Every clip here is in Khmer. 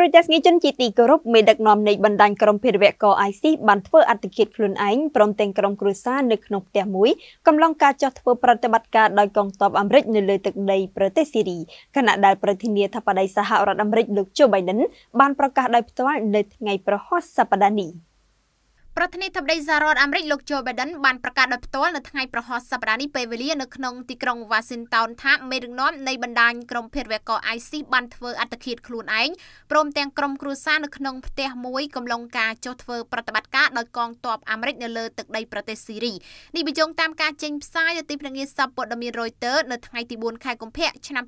គ្រូទស្សនិកជនជាទីគោរពមេដឹកនាំនៃបណ្ដាញក្រមភិរវករ IC បានធ្វើអត្តឃាតខ្លួនឯងព្រមទាំងក្រុមគ្រួសារនៅក្នុងផ្ទះមួយកំឡុងការចោះធ្វើប្រតិបត្តិការដោយកងទ័ពអាមេរិកនៅលើទឹកដីប្រទេសស៊ីរីខណៈដែលប្រធានាធិបតីសហរដ្ឋអាមេរិកលោកជូបៃដិនបានប្រកាសដោយផ្ទាល់នៅថ្ងៃប្រហ័សសប្តាហ៍នេះ។ប្រធានាធិបតីសហរដ្ឋអាមេរិកលោក Joe Biden បានប្រកាសដោយផ្ទាល់នៅថ្ងៃប្រហោះសប្តាហ៍នេះពេលវេលានៅក្នុងទីក្រុង Washington ថាមេដឹកនាំនៃបណ្ដាញក្រុមភេរវកម្ម ISIS បានធ្វើអត្តឃាតខ្លួនឯងព្រមទាំងក្រុមគ្រួសារនៅក្នុងផ្ទះមួយកំឡុងការចុះធ្វើប្រតិបត្តិការដោយកងទ័ពអាមេរិកនៅលើទឹកដីប្រទេសស៊ីរីនេះបញ្ជាក់តាមការចេញផ្សាយទៅទីភ្នាក់ងារសារព័ត៌មាន Reuters នៅថ្ងៃទី4ខែកុម្ភៈឆ្នាំ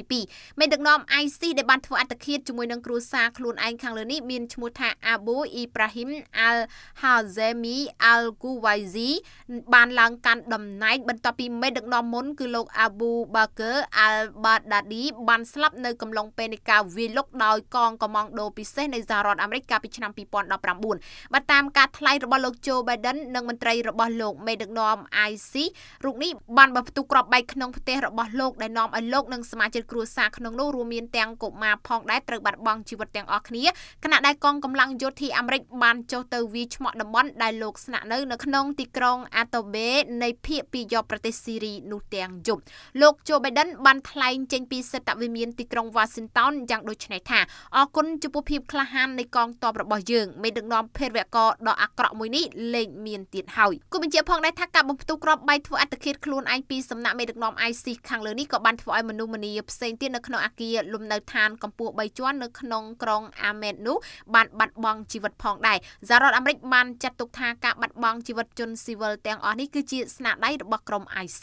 2022មេដឹកនាំ ISIS ដែលបានធ្វើអត្តឃាតជាមួយនឹងគ្រួសារខ្លួនឯងខាងលើនេះមានឈ្មោះថា Abu Ibrahim al ហាហ្សេមីអាល់គូវ៉ៃស៊ីបានឡើង កាន់តំណែងបន្ទាប់ពីមេដឹកនាំមុនគឺលោកអាប៊ូបាកើអាល់បាដាឌីបានស្លាប់នៅកំឡុងពេលនៃការវាយលុកដោយកងកម្លាំងដូពិសេសនៃសហរដ្ឋអាមេរិកកាលពីឆ្នាំ2019បើតាមការថ្លែងរបស់លោកជូបៃដិននិងមន្ត្រីរបស់លោកមេដឹកនាំ IC រូបនេះបានបើផ្ទុះក្របបែកក្នុងផ្ទះរបស់លោកដែលនាំឲ្យលោកនិងសមាជិកគ្រួសារក្នុងនោះរួមមានទាំងកុមារផងដែរត្រូវបាត់បង់ជីវិតទាំងអស់គ្នាខណៈដែលកងកម្លាំងយោធាអាមេរិកបានចុះទៅវាយឆ្មម៉ាក់តំបន់ដែលលោកស្នាក់នៅនៅក្នុងទីក្រុងអាតូបេនៃភៀកពីយកប្រទេសស៊ីរីនោះទាំងយប់លោកโจ Biden បានថ្លែងចេញពីសិទ្ធិវិមានទីក្រុង Washington យ៉ាងដូចនេះថាអរគុណចំពោះភាពក្លាហាននៃកងទ័ពរបស់យើងមេដឹកនាំភេរវកដ៏អាក្រក់មួយនេះលែងមានទៀតហើយគូបញ្ជាផងដែរថាការបំផ្ទុះគ្រាប់បែកធ្វើអត្តឃាតខ្លួនឯងពីសំណាក់មេដឹកនាំ ISIS ខាងលើនេះក៏បានធ្វើឲ្យមនុស្សម្នាផ្សេងទៀតនៅក្នុងអាគារលំនៅឋានកម្ពុជា3ជាន់នៅក្នុងក្រុងអាមែននោះបានបាត់បង់ជីវិតផងដែរសហរដ្ឋអាមេរិកបានបានចាត់ទុកថាការបាត់បង់ជីវិតជនស៊ីវិលទាំងអស់នេះគឺជាស្នាដៃរបស់ក្រុម IC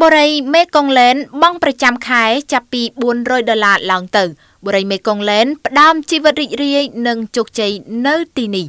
បូរីមេកុងឡែន បង់ប្រចាំខែចាប់ពី400ដុល្លារឡើងទៅបូរីមេកុងឡែនផ្ដើមជីវិតរីករាយនិងជោគជ័យនៅទីនេះ